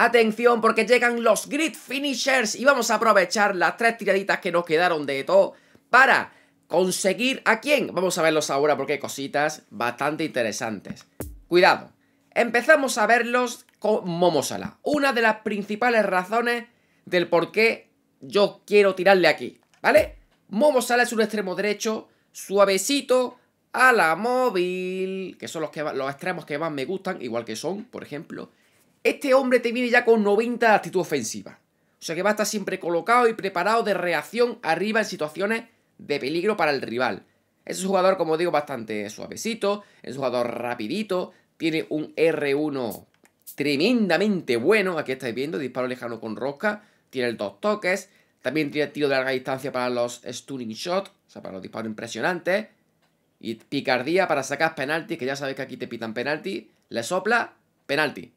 Atención porque llegan los grid finishers y vamos a aprovechar las tres tiraditas que nos quedaron de todo para conseguir a quién. Vamos a verlos ahora porque hay cositas bastante interesantes. Cuidado, empezamos a verlos con Momosala. Una de las principales razones del por qué yo quiero tirarle aquí, ¿vale? Momosala es un extremo derecho suavecito a la móvil, que son los, que, los extremos que más me gustan, igual que son, por ejemplo... Este hombre te viene ya con 90 de actitud ofensiva. O sea que va a estar siempre colocado y preparado de reacción arriba en situaciones de peligro para el rival. Es un jugador, como digo, bastante suavecito, es un jugador rapidito, tiene un R1 tremendamente bueno, aquí estáis viendo, disparo lejano con rosca, tiene dos toques, también tiene tiro de larga distancia para los stunning shots o sea, para los disparos impresionantes, y picardía para sacar penaltis que ya sabéis que aquí te pitan penalti, le sopla, penalti.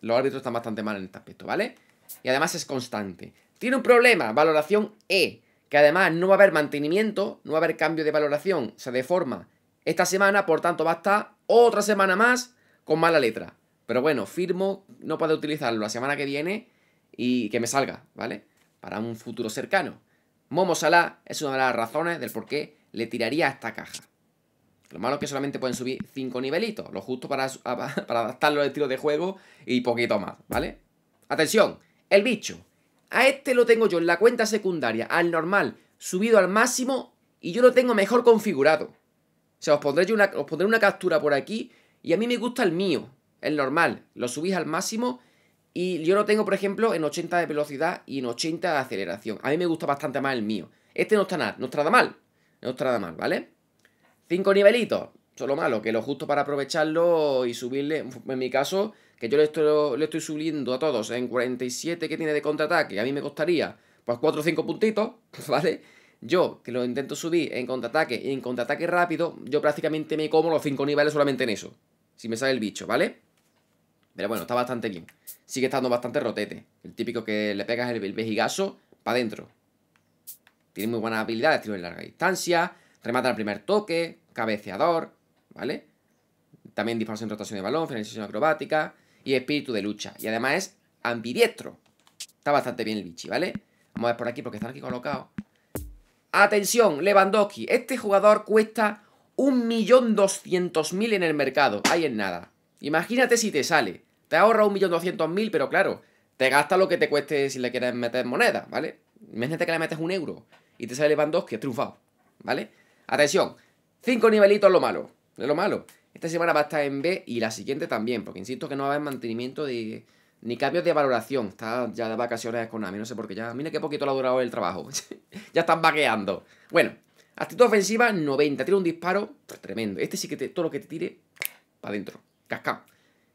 Los árbitros están bastante mal en este aspecto, ¿vale? Y además es constante. Tiene un problema, valoración E, que además no va a haber mantenimiento, no va a haber cambio de valoración, se deforma esta semana, por tanto va a estar otra semana más con mala letra. Pero bueno, firmo, no puedo utilizarlo la semana que viene y que me salga, ¿vale? Para un futuro cercano. Momo Salah es una de las razones del por qué le tiraría esta caja. Lo malo es que solamente pueden subir 5 nivelitos, lo justo para, para adaptarlo al estilo de juego y poquito más, ¿vale? Atención, el bicho. A este lo tengo yo en la cuenta secundaria, al normal, subido al máximo y yo lo tengo mejor configurado. O sea, os pondré, una, os pondré una captura por aquí y a mí me gusta el mío, el normal. Lo subís al máximo y yo lo tengo, por ejemplo, en 80 de velocidad y en 80 de aceleración. A mí me gusta bastante más el mío. Este no está nada, no está nada mal. No está nada mal, ¿vale? Cinco nivelitos. Solo malo, que lo justo para aprovecharlo y subirle. En mi caso, que yo le estoy, subiendo a todos en 47 que tiene de contraataque. A mí me costaría pues 4 o 5 puntitos, ¿vale? Yo, que lo intento subir en contraataque y en contraataque rápido, yo prácticamente me como los cinco niveles solamente en eso. Si me sale el bicho, ¿vale? Pero bueno, está bastante bien. Sigue estando bastante rotete. El típico que le pegas el, el para adentro. Tiene muy habilidad habilidades, tiro en larga distancia, remata al primer toque, cabeceador, ¿vale? También disparos en rotación de balón, finalización acrobática y espíritu de lucha. Y además es ambidiestro. Está bastante bien el bichi, ¿vale? Vamos a ver por aquí porque están aquí colocados. Atención, Lewandowski. Este jugador cuesta 1.200.000 en el mercado. Ahí en nada. Imagínate si te sale. Te ahorra 1.200.000, pero claro, te gasta lo que te cueste si le quieres meter moneda, ¿vale? Imagínate que le metes un euro y te sale Lewandowski, triunfado, ¿vale? Atención, Cinco nivelitos lo malo, de lo malo. Esta semana va a estar en B y la siguiente también, porque insisto que no va a haber mantenimiento de, ni cambios de valoración. Está ya de vacaciones con Ami, no sé por qué ya. Mira qué poquito le ha durado el trabajo. ya están vaqueando. Bueno, actitud ofensiva 90. Tiene un disparo tremendo. Este sí que todo lo que te tire, para adentro. Cascado.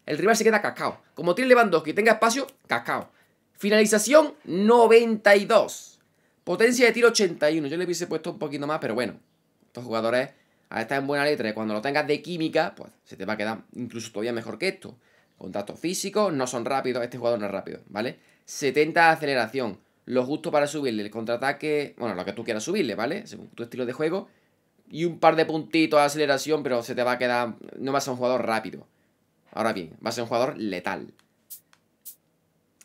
El rival se queda cascado. Como tiene Lewandowski que tenga espacio, cascado. Finalización 92. Potencia de tiro 81. Yo le hubiese puesto un poquito más, pero bueno. Estos jugadores a estar en buena letra y cuando lo tengas de química, pues se te va a quedar incluso todavía mejor que esto. contacto físico no son rápidos, este jugador no es rápido, ¿vale? 70 de aceleración, lo justo para subirle, el contraataque, bueno, lo que tú quieras subirle, ¿vale? Según tu estilo de juego. Y un par de puntitos de aceleración, pero se te va a quedar, no va a ser un jugador rápido. Ahora bien, va a ser un jugador letal.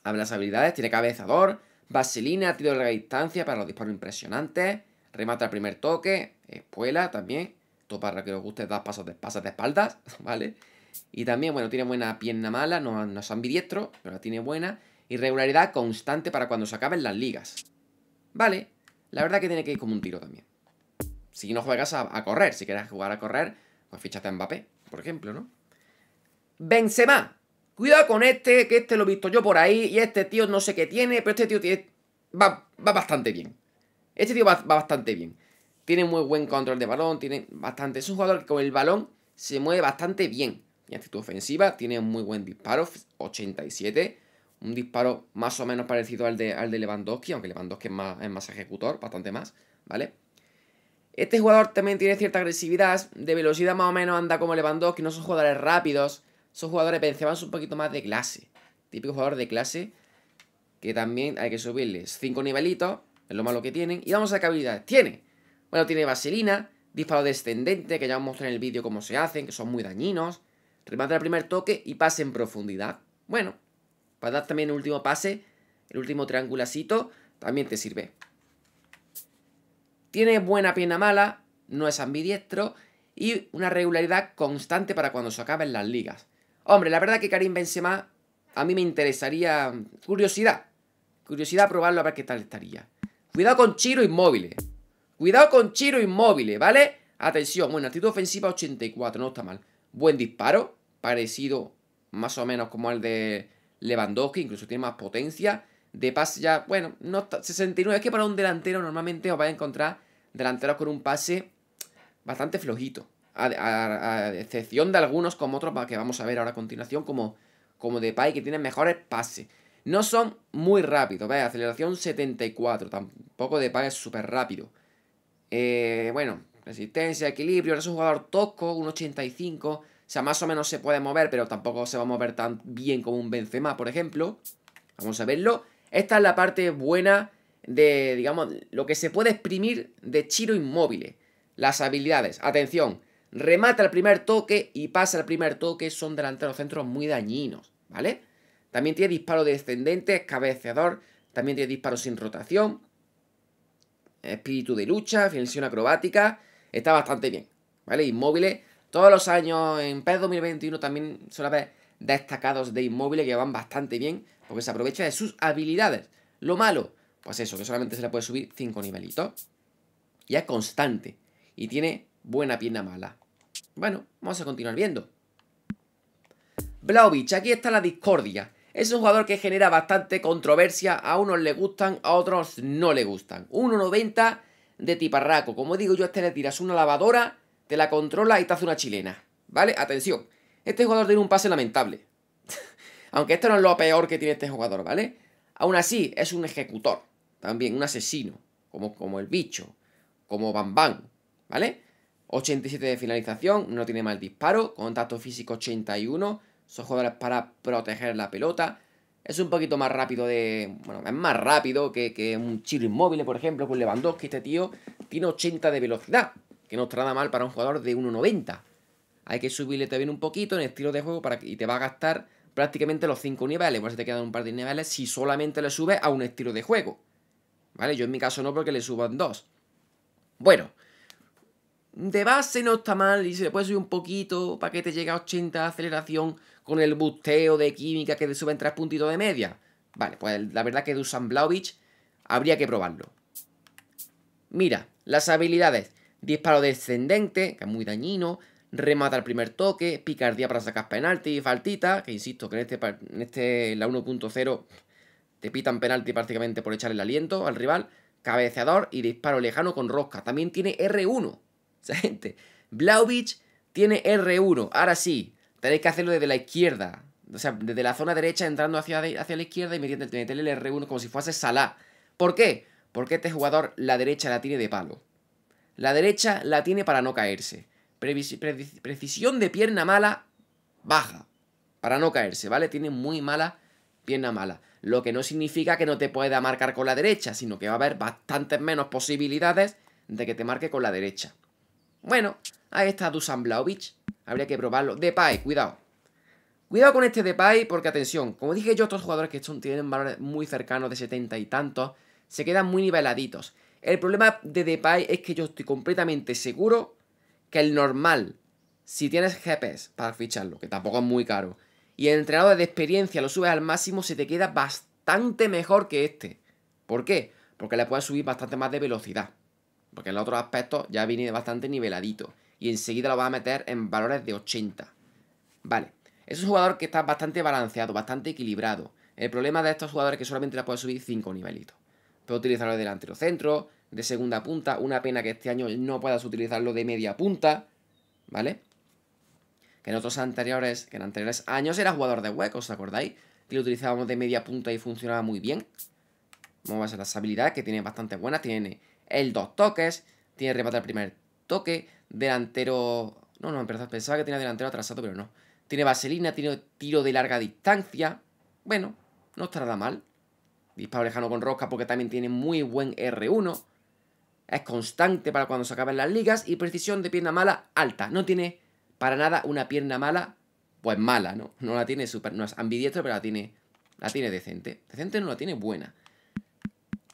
abre las habilidades, tiene cabezador, vaselina, tiro de larga distancia para los disparos impresionantes, remata al primer toque, espuela también, para que os guste dar pasos de, de espaldas, ¿vale? Y también, bueno, tiene buena pierna mala, no, no es ambidiestro, pero la tiene buena. Y regularidad constante para cuando se acaben las ligas. Vale, la verdad que tiene que ir como un tiro también. Si no juegas a, correr, si quieres jugar a correr, pues fichate a Mbappé, por ejemplo, ¿no? Benzema. Cuidado con este, que este lo he visto yo por ahí. Y este tío no sé qué tiene, pero este tío va, bastante bien. Este tío va bastante bien. Tiene muy buen control de balón, tiene bastante. Es un jugador que con el balón se mueve bastante bien. Y actitud ofensiva, tiene un muy buen disparo, 87. Un disparo más o menos parecido al de, al de Lewandowski, aunque Lewandowski es más, ejecutor, bastante más, ¿vale? Este jugador también tiene cierta agresividad, de velocidad más o menos anda como Lewandowski, no son jugadores rápidos, son jugadores pensaban un poquito más de clase. Típico jugador de clase que también hay que subirles 5 nivelitos, es lo malo que tienen. Y vamos a ver habilidades tiene. Bueno, tiene vaselina, disparo descendente, que ya os mostré en el vídeo cómo se hacen, que son muy dañinos. Remate al primer toque y pase en profundidad. Bueno, para dar también el último pase, el último triangulacito, también te sirve. Tiene buena pierna mala, no es ambidiestro y una regularidad constante para cuando se acaben las ligas. Hombre, la verdad que Karim Benzema a mí me interesaría curiosidad. Curiosidad probarlo a ver qué tal estaría. Cuidado con Chiro inmóviles. Eh. Cuidado con Chiro inmóvil, ¿vale? Atención, bueno, actitud ofensiva 84, no está mal. Buen disparo, parecido más o menos como el de Lewandowski, incluso tiene más potencia. De pase ya, bueno, no 69. Es que para un delantero normalmente os vais a encontrar delanteros con un pase bastante flojito. A, excepción de algunos como otros que vamos a ver ahora a continuación, como, como Depay, que tienen mejores pases. No son muy rápidos, ¿ves? Aceleración 74, tampoco de Depay es súper rápido. Eh, bueno, resistencia, equilibrio. es un jugador tosco, un 85. O sea, más o menos se puede mover, pero tampoco se va a mover tan bien como un Benzema, por ejemplo. Vamos a verlo. Esta es la parte buena de, digamos, lo que se puede exprimir de Chiro Inmóvil. Las habilidades. Atención, remata el primer toque y pasa el primer toque. Son delanteros centros muy dañinos, ¿vale? También tiene disparo descendente, cabeceador. También tiene disparo sin rotación espíritu de lucha, función acrobática, está bastante bien, ¿vale? Inmóviles, todos los años en PES 2021 también suele haber destacados de inmóviles que van bastante bien, porque se aprovecha de sus habilidades. Lo malo, pues eso, que solamente se le puede subir 5 nivelitos. Ya es constante, y tiene buena pierna mala. Bueno, vamos a continuar viendo. Blaovich, aquí está la discordia. Es un jugador que genera bastante controversia, a unos le gustan, a otros no le gustan. 1.90 de tiparraco. Como digo yo, a este le tiras una lavadora, te la controla y te hace una chilena. ¿Vale? Atención, este jugador tiene un pase lamentable. Aunque esto no es lo peor que tiene este jugador, ¿vale? Aún así, es un ejecutor. También un asesino. Como, como el bicho. Como Bam Bam. ¿Vale? 87 de finalización, no tiene mal disparo. Contacto físico 81. Son jugadores para proteger la pelota. Es un poquito más rápido de... Bueno, es más rápido que, un Chiro inmóvil, por ejemplo, con que Este tío tiene 80 de velocidad, que no está nada mal para un jugador de 1,90. Hay que subirle también un poquito en estilo de juego para y te va a gastar prácticamente los 5 niveles. Por te quedan un par de niveles si solamente le subes a un estilo de juego. ¿Vale? Yo en mi caso no porque le subo en 2. Bueno, de base no está mal y se puede subir un poquito para que te llegue a 80 de aceleración con el busteo de química que te sube en 3 puntitos de media. Vale, pues la verdad que Dusan Blaovic habría que probarlo. Mira, las habilidades. Disparo descendente, que es muy dañino. Remata al primer toque. Picardía para sacar penalti faltita. Que insisto que en este, en este la 1.0 te pitan penalti prácticamente por echar el aliento al rival. Cabeceador y disparo lejano con rosca. También tiene R1 sea, gente. Blaovic tiene R1. Ahora sí, tenéis que hacerlo desde la izquierda. O sea, desde la zona derecha entrando hacia, hacia la izquierda y metiendo el R1 como si fuese Salah. ¿Por qué? Porque este jugador la derecha la tiene de palo. La derecha la tiene para no caerse. precisión de pierna mala baja. Para no caerse, ¿vale? Tiene muy mala pierna mala. Lo que no significa que no te pueda marcar con la derecha, sino que va a haber bastantes menos posibilidades de que te marque con la derecha. Bueno, ahí está Dusan Blaovic. Habría que probarlo. Depay, cuidado. Cuidado con este Depay porque, atención, como dije yo, otros jugadores que son, tienen valores muy cercanos de 70 y tantos, se quedan muy niveladitos. El problema de Depay es que yo estoy completamente seguro que el normal, si tienes GPS para ficharlo, que tampoco es muy caro, y el entrenador de experiencia lo subes al máximo, se te queda bastante mejor que este. ¿Por qué? Porque le puedes subir bastante más de velocidad. Porque en los otros aspectos ya viene bastante niveladito. Y enseguida lo va a meter en valores de 80. Vale. Es un jugador que está bastante balanceado, bastante equilibrado. El problema de estos jugadores es que solamente la puedes subir 5 nivelitos. Puedes utilizarlo de delantero centro, de segunda punta. Una pena que este año no puedas utilizarlo de media punta. ¿Vale? Que en otros anteriores, que en anteriores años era jugador de huecos, ¿os acordáis? Que lo utilizábamos de media punta y funcionaba muy bien. Vamos a ver las habilidades que tiene bastante buenas. Tiene el dos toques, tiene rebate al primer toque, delantero... No, no, pensaba que tenía delantero atrasado, pero no. Tiene vaselina, tiene tiro de larga distancia. Bueno, no está nada mal. Disparo lejano con rosca porque también tiene muy buen R1. Es constante para cuando se acaban las ligas. Y precisión de pierna mala alta. No tiene para nada una pierna mala, pues mala, ¿no? No la tiene super... No es ambidiestro, pero la tiene... La tiene decente. Decente no la tiene buena.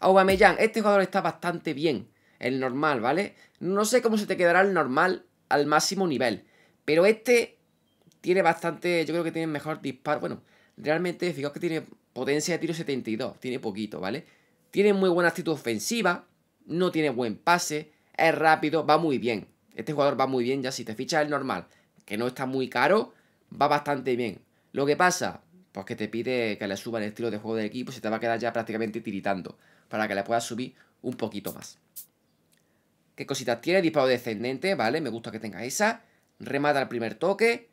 Aubameyang, este jugador está bastante bien, el normal, ¿vale? No sé cómo se te quedará el normal al máximo nivel, pero este tiene bastante, yo creo que tiene mejor disparo, bueno, realmente fijaos que tiene potencia de tiro 72, tiene poquito, ¿vale? Tiene muy buena actitud ofensiva, no tiene buen pase, es rápido, va muy bien. Este jugador va muy bien ya si te fichas el normal, que no está muy caro, va bastante bien. Lo que pasa, pues que te pide que le suba el estilo de juego del equipo y se te va a quedar ya prácticamente tiritando para que la pueda subir un poquito más. ¿Qué cositas tiene? Disparo descendente, ¿vale? Me gusta que tenga esa. Remata al primer toque.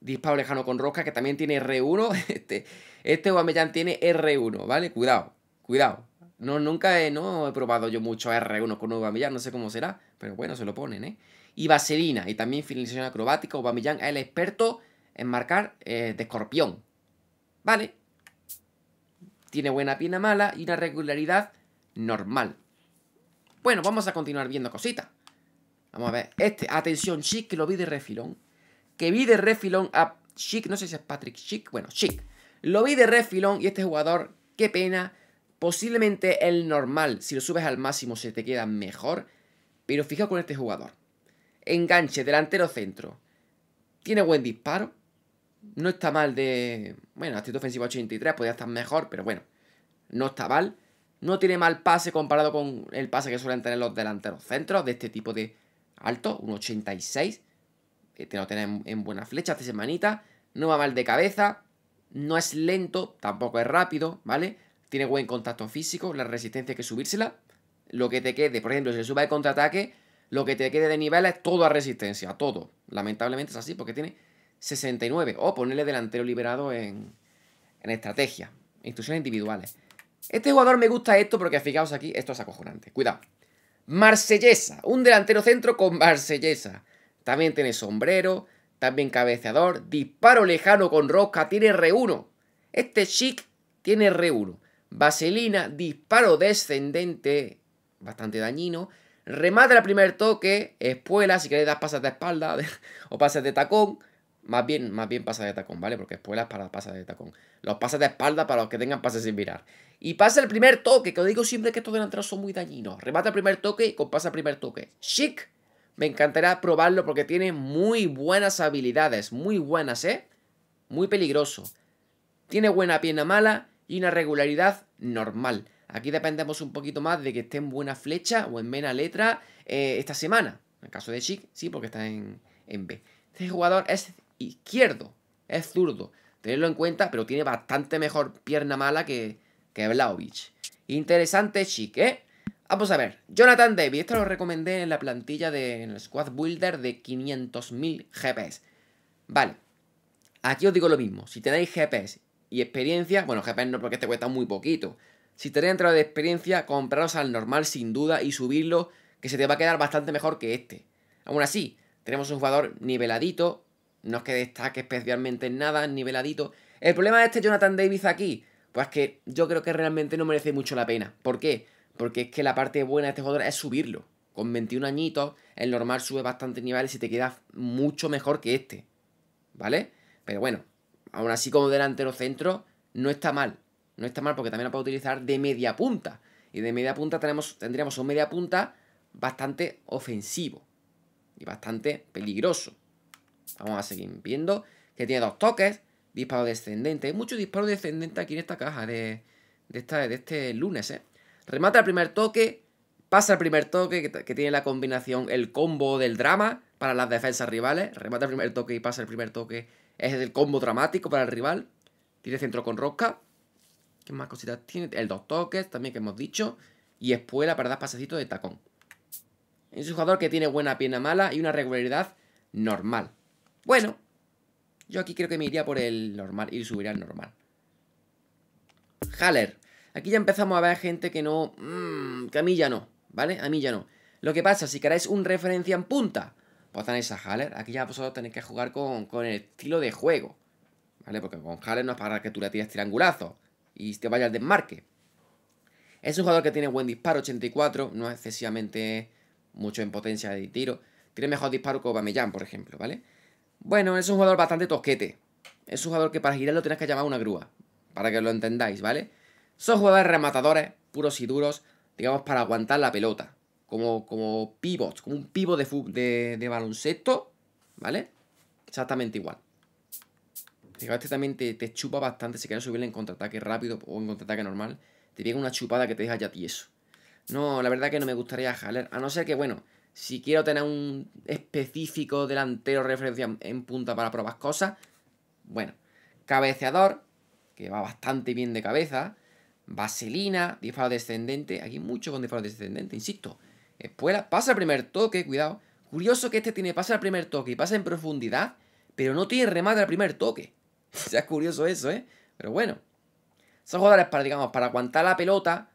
Disparo lejano con rosca, que también tiene R1. Este, este tiene R1, ¿vale? Cuidado, cuidado. No, nunca he, probado yo mucho R1 con Guamellán, no sé cómo será, pero bueno, se lo ponen, ¿eh? Y vaselina, y también finalización acrobática. Guamellán es el experto en marcar eh, de escorpión, ¿vale? tiene buena pierna mala y una regularidad normal. Bueno, vamos a continuar viendo cositas. Vamos a ver. Este, atención, Chic, que lo vi de refilón. Que vi de refilón a Chic, no sé si es Patrick Chic, bueno, Chic. Lo vi de refilón y este jugador, qué pena. Posiblemente el normal, si lo subes al máximo se te queda mejor. Pero fija con este jugador. Enganche, delantero centro. Tiene buen disparo no está mal de... Bueno, actitud ofensiva 83, podría estar mejor, pero bueno, no está mal. No tiene mal pase comparado con el pase que suelen tener los delanteros centros de este tipo de alto, un 86. Eh, te lo tiene en, buena flecha esta semanita. No va mal de cabeza, no es lento, tampoco es rápido, ¿vale? Tiene buen contacto físico, la resistencia hay que subírsela. Lo que te quede, por ejemplo, si se suba de contraataque, lo que te quede de nivel es toda resistencia, todo. Lamentablemente es así porque tiene 69. O ponerle delantero liberado en, en estrategia. Instrucciones individuales. Este jugador me gusta esto porque fijaos aquí, esto es acojonante. Cuidado. Marsellesa. Un delantero centro con marsellesa. También tiene sombrero, también cabeceador, disparo lejano con rosca, tiene R1. Este chic tiene R1. Vaselina, disparo descendente, bastante dañino. Remate al primer toque, espuela, si queréis dar pasas de espalda o pases de tacón. Más bien, más bien pasa de tacón, ¿vale? Porque espuelas para pasa de tacón. Los pases de espalda para los que tengan pases sin mirar. Y pasa el primer toque, que os digo siempre que estos delanteros son muy dañinos. Remata el primer toque y compasa el primer toque. Chic. Me encantará probarlo porque tiene muy buenas habilidades. Muy buenas, ¿eh? Muy peligroso. Tiene buena pierna mala y una regularidad normal. Aquí dependemos un poquito más de que esté en buena flecha o en buena letra eh, esta semana. En el caso de Chic, sí, porque está en, en B. Este jugador es izquierdo. Es zurdo. Tenedlo en cuenta, pero tiene bastante mejor pierna mala que, que Interesante, Chique ¿eh? Vamos a ver. Jonathan David. Esto lo recomendé en la plantilla de, Squad Builder de 500.000 GPS. Vale. Aquí os digo lo mismo. Si tenéis GPS y experiencia, bueno, GPS no porque te este cuesta muy poquito. Si tenéis entrada de experiencia, compraros al normal sin duda y subirlo, que se te va a quedar bastante mejor que este. Aún así, tenemos un jugador niveladito, no es que destaque especialmente en nada, niveladito. El problema de este Jonathan Davis aquí, pues que yo creo que realmente no merece mucho la pena. ¿Por qué? Porque es que la parte buena de este jugador es subirlo. Con 21 añitos, el normal sube bastante niveles y te queda mucho mejor que este. ¿Vale? Pero bueno, aún así como delantero centro, no está mal. No está mal porque también lo puedo utilizar de media punta. Y de media punta tenemos, tendríamos un media punta bastante ofensivo y bastante peligroso. Vamos a seguir viendo que tiene dos toques, disparo descendente. Hay mucho disparo descendente aquí en esta caja de, de, esta, de este lunes, ¿eh? Remata el primer toque, pasa el primer toque, que, tiene la combinación, el combo del drama para las defensas rivales. Remata el primer toque y pasa el primer toque. Es el combo dramático para el rival. Tiene centro con rosca. ¿Qué más cositas tiene? El dos toques también que hemos dicho. Y espuela para dar pasecitos de tacón. Es un jugador que tiene buena pierna mala y una regularidad normal. Bueno, yo aquí creo que me iría por el normal y subiría al normal. Haller. Aquí ya empezamos a ver gente que no... Mmm, que a mí ya no, ¿vale? A mí ya no. Lo que pasa, si queréis un referencia en punta, pues tenéis a Haller. Aquí ya vosotros tenéis que jugar con, el estilo de juego, ¿vale? Porque con Haller no es para que tú le tires triangulazo. y te vaya al desmarque. Es un jugador que tiene buen disparo, 84, no es excesivamente mucho en potencia de tiro. Tiene mejor disparo que Aubameyang, por ejemplo, ¿vale? Bueno, es un jugador bastante tosquete. Es un jugador que para lo tienes que llamar una grúa. Para que lo entendáis, ¿vale? Son jugadores rematadores, puros y duros, digamos, para aguantar la pelota. Como, como como un pivo de, de, baloncesto, ¿vale? Exactamente igual. Este también te, chupa bastante si quieres subirle en contraataque rápido o en contraataque normal. Te viene una chupada que te deja ya tieso. No, la verdad que no me gustaría jalar. A no ser que, bueno, si quiero tener un específico delantero referencia en punta para probar cosas, bueno, cabeceador, que va bastante bien de cabeza, vaselina, disparo descendente, aquí mucho con disparo descendente, insisto, espuela, pasa el primer toque, cuidado, curioso que este tiene pasa el primer toque y pasa en profundidad, pero no tiene remate al primer toque, o sea, es curioso eso, ¿eh? Pero bueno, son jugadores para, digamos, para aguantar la pelota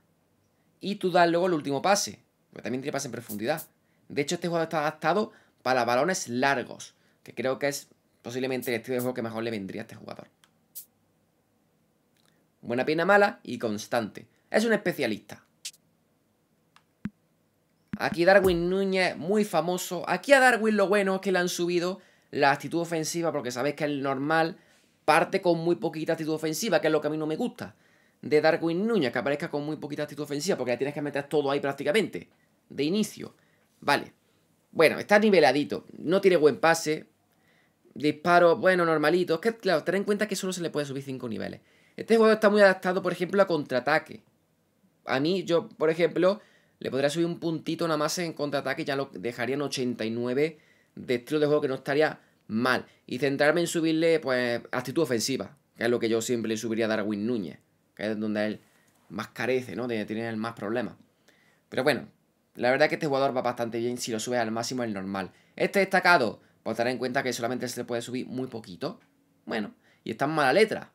y tú das luego el último pase, porque también tiene pase en profundidad. De hecho, este juego está adaptado para balones largos, que creo que es posiblemente el estilo de juego que mejor le vendría a este jugador. Buena pierna mala y constante. Es un especialista. Aquí Darwin Núñez, muy famoso. Aquí a Darwin lo bueno es que le han subido la actitud ofensiva, porque sabéis que el normal parte con muy poquita actitud ofensiva, que es lo que a mí no me gusta. De Darwin Núñez, que aparezca con muy poquita actitud ofensiva, porque la tienes que meter todo ahí prácticamente, de inicio. Vale. Bueno, está niveladito. No tiene buen pase. Disparo, bueno, normalito. que, claro, ten en cuenta que solo se le puede subir 5 niveles. Este juego está muy adaptado, por ejemplo, a contraataque. A mí, yo, por ejemplo, le podría subir un puntito nada más en contraataque. Ya lo dejaría en 89 de estilo de juego que no estaría mal. Y centrarme en subirle, pues, actitud ofensiva. Que es lo que yo siempre le subiría a Darwin Núñez. Que es donde él más carece, ¿no? De tener más problemas. Pero bueno, la verdad es que este jugador va bastante bien si lo subes al máximo el normal. Este destacado, pues en cuenta que solamente se le puede subir muy poquito. Bueno, y está en mala letra.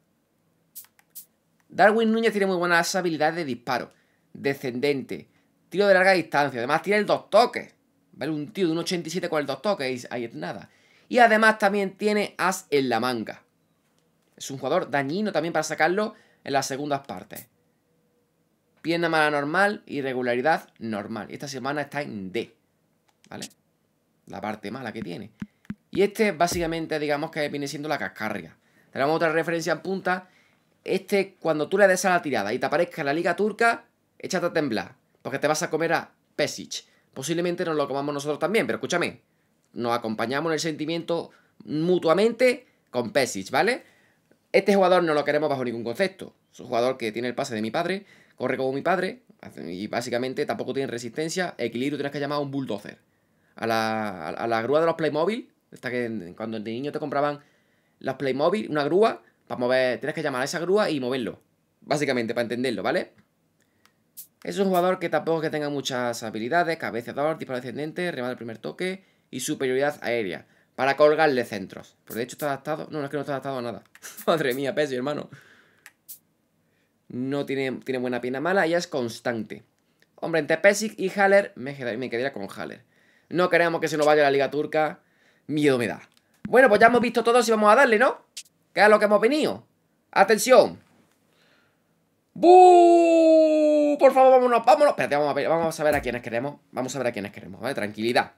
Darwin Núñez tiene muy buenas habilidades de disparo. Descendente. Tiro de larga distancia. Además tiene el dos toques. ¿Vale? Un tío de un 87 con el dos toques. Ahí es nada. Y además también tiene as en la manga. Es un jugador dañino también para sacarlo en las segundas partes. Pierna mala normal, irregularidad normal. Esta semana está en D, ¿vale? La parte mala que tiene. Y este básicamente, digamos que viene siendo la cascarria. Tenemos otra referencia en punta. Este, cuando tú le des a la tirada y te aparezca la liga turca, échate a temblar, porque te vas a comer a Pesic. Posiblemente nos lo comamos nosotros también, pero escúchame, nos acompañamos en el sentimiento mutuamente con Pesic, ¿vale? Este jugador no lo queremos bajo ningún concepto. Es un jugador que tiene el pase de mi padre, corre como mi padre y básicamente tampoco tiene resistencia. Equilibrio tienes que llamar a un bulldozer. A la, grúa de los Playmobil, hasta que cuando de niño te compraban los Playmobil, una grúa, para mover, tienes que llamar a esa grúa y moverlo. Básicamente, para entenderlo, ¿vale? Es un jugador que tampoco que tenga muchas habilidades, cabezador, disparo descendente, remate al primer toque y superioridad aérea. Para colgarle centros. Pero de hecho está adaptado. No, no es que no está adaptado a nada. Madre mía, Pesio, hermano no tiene, tiene buena pina mala, y es constante. Hombre, entre Pesic y Haller me, quedaría con Haller. No queremos que se nos vaya la liga turca, miedo me da. Bueno, pues ya hemos visto todo, y vamos a darle, ¿no? qué es lo que hemos venido. Atención. Por favor, vámonos, vámonos. Espérate, vamos a, ver, vamos a ver a quiénes queremos. Vamos a ver a quiénes queremos, ¿vale? Tranquilidad.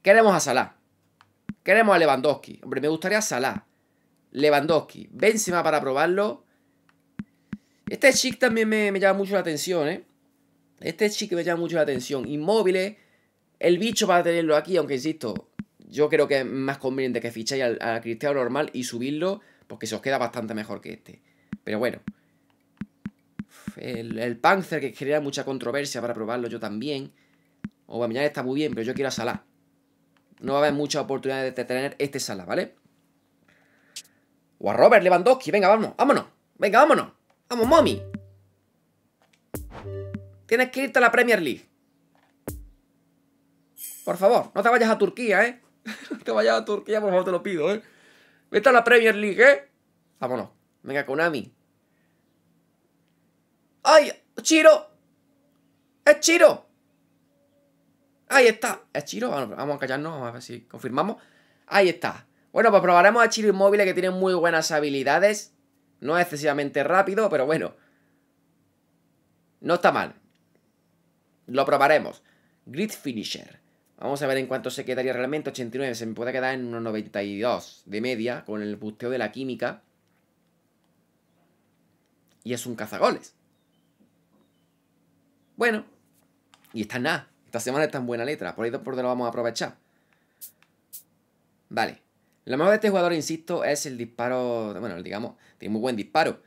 Queremos a Salah. Queremos a Lewandowski. Hombre, me gustaría Salah. Lewandowski. Benzema para probarlo. Este chic también me, llama mucho la atención, ¿eh? Este chic me llama mucho la atención. Inmóviles, el bicho para tenerlo aquí, aunque insisto, yo creo que es más conveniente que fichéis al, al Cristiano normal y subirlo, porque se os queda bastante mejor que este. Pero bueno. El, el Panzer, que genera mucha controversia para probarlo yo también. O mañana está muy bien, pero yo quiero a Salah. No va a haber mucha oportunidad de tener este Salah, ¿vale? O a Robert Lewandowski, venga, vámonos, vámonos. Venga, vámonos. Vamos, mommy. Tienes que irte a la Premier League. Por favor, no te vayas a Turquía, ¿eh? no te vayas a Turquía, por favor, te lo pido, ¿eh? Vete a la Premier League, ¿eh? Vámonos. Venga, Konami. ¡Ay! ¡Chiro! ¡Es Chiro! Ahí está. ¿Es Chiro? vamos a callarnos, vamos a ver si confirmamos. Ahí está. Bueno, pues probaremos a Chiro móvil que tiene muy buenas habilidades. No es excesivamente rápido, pero bueno. No está mal. Lo probaremos. Grid Finisher. Vamos a ver en cuánto se quedaría realmente. 89. Se me puede quedar en unos 92 de media con el busteo de la química. Y es un cazagoles. Bueno. Y está nada. Esta semana está en buena letra. Por ahí por donde lo vamos a aprovechar. Vale. Lo mejor de este jugador, insisto, es el disparo, bueno, digamos, tiene muy buen disparo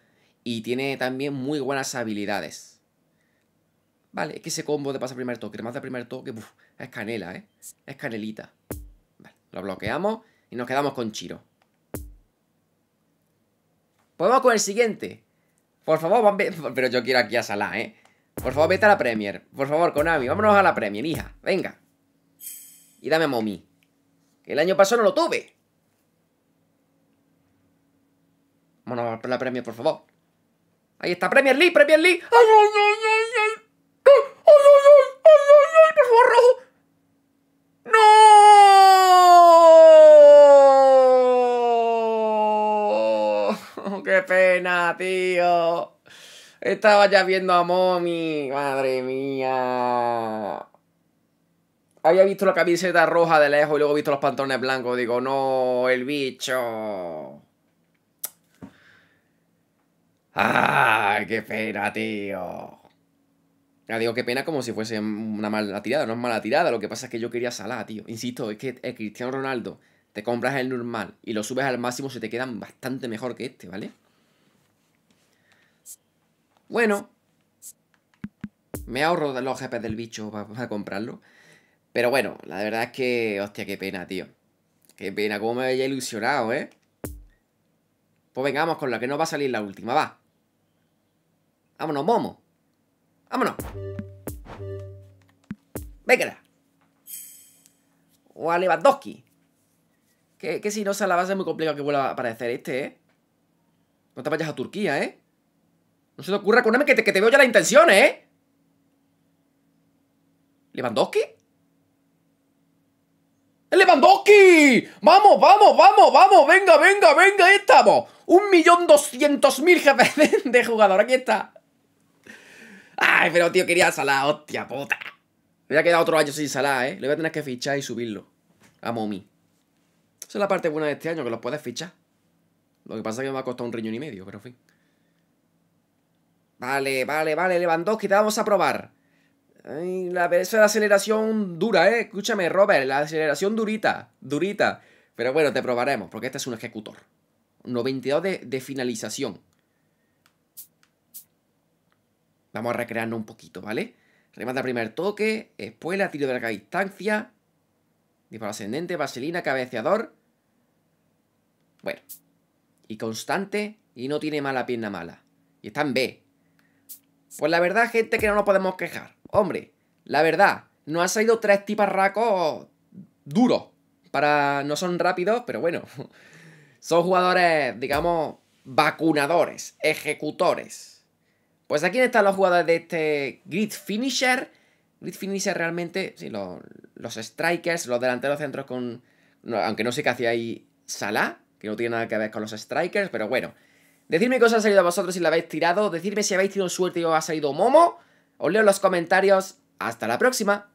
y tiene también muy buenas habilidades. Vale, es que ese combo de pasa primer toque, te mata primer toque, es canela, ¿eh? Es canelita. Vale, lo bloqueamos y nos quedamos con Chiro. Podemos con el siguiente. Por favor, pero yo quiero aquí a Salah, ¿eh? Por favor, vete a la Premier. Por favor, Konami, vámonos a la Premier, hija. Venga. Y dame a Momi. Que el año pasado no lo tuve. Vamos a la Premier, por favor. Ahí está, Premier League, Premier League. ¡Ay, ay, ay, ay! ¡Ay, ay, ay! ¡Ay, ay, ay! ¡Por favor, rojo! ¡No! ¡Qué pena, tío! Estaba ya viendo a Mommy. Madre mía. Había visto la camiseta roja de lejos y luego he visto los pantalones blancos. Digo, no, el bicho. ¡Ah! ¡Qué pena, tío! Ya digo, qué pena como si fuese una mala tirada, no es mala tirada, lo que pasa es que yo quería Salah, tío. Insisto, es que el eh, Cristiano Ronaldo, te compras el normal y lo subes al máximo, se te quedan bastante mejor que este, ¿vale? Bueno, me ahorro los jefes del bicho para, comprarlo. Pero bueno, la verdad es que, hostia, qué pena, tío. Qué pena, como me había ilusionado, ¿eh? Pues vengamos con la que no va a salir la última, va. Vámonos, Momo. Vámonos. Venga. O a Lewandowski. Que, si no sea la base muy complicado que vuelva a aparecer este, ¿eh? No te vayas a Turquía, ¿eh? No se te ocurra con que que te veo ya la intención, ¿eh? ¿Lewandowski? ¡El Lewandowski! ¡Vamos, vamos, vamos, vamos! ¡Venga, venga, venga! ¡Ahí estamos! ¡Un millón doscientos mil jefes de jugador! ¡Aquí está! Ay, pero tío, quería salar, hostia puta. Me voy quedado otro año sin salar, ¿eh? Le voy a tener que fichar y subirlo a Momi. Esa es la parte buena de este año, que los puedes fichar. Lo que pasa es que me va a costar un riñón y medio, pero en fin. Vale, vale, vale, Lewandowski, te vamos a probar. Ay, la, es la aceleración dura, ¿eh? Escúchame, Robert, la aceleración durita, durita. Pero bueno, te probaremos, porque este es un ejecutor. 92 de finalización. Vamos a recrearnos un poquito, ¿vale? Remata primer toque, espuela, tiro de larga distancia, disparo ascendente, vaselina, cabeceador. Bueno, y constante, y no tiene mala pierna mala. Y está en B. Pues la verdad, gente, que no nos podemos quejar. Hombre, la verdad, nos han salido tres racos duros. Para... No son rápidos, pero bueno. Son jugadores, digamos, vacunadores, ejecutores. Pues aquí están los jugadores de este Grid Finisher. Grid Finisher realmente, sí, los, los strikers, los delanteros centros con... aunque no sé qué hacía ahí Salah, que no tiene nada que ver con los strikers, pero bueno. Decidme qué os ha salido a vosotros si la habéis tirado. Decidme si habéis tenido suerte y os ha salido Momo. Os leo en los comentarios. Hasta la próxima.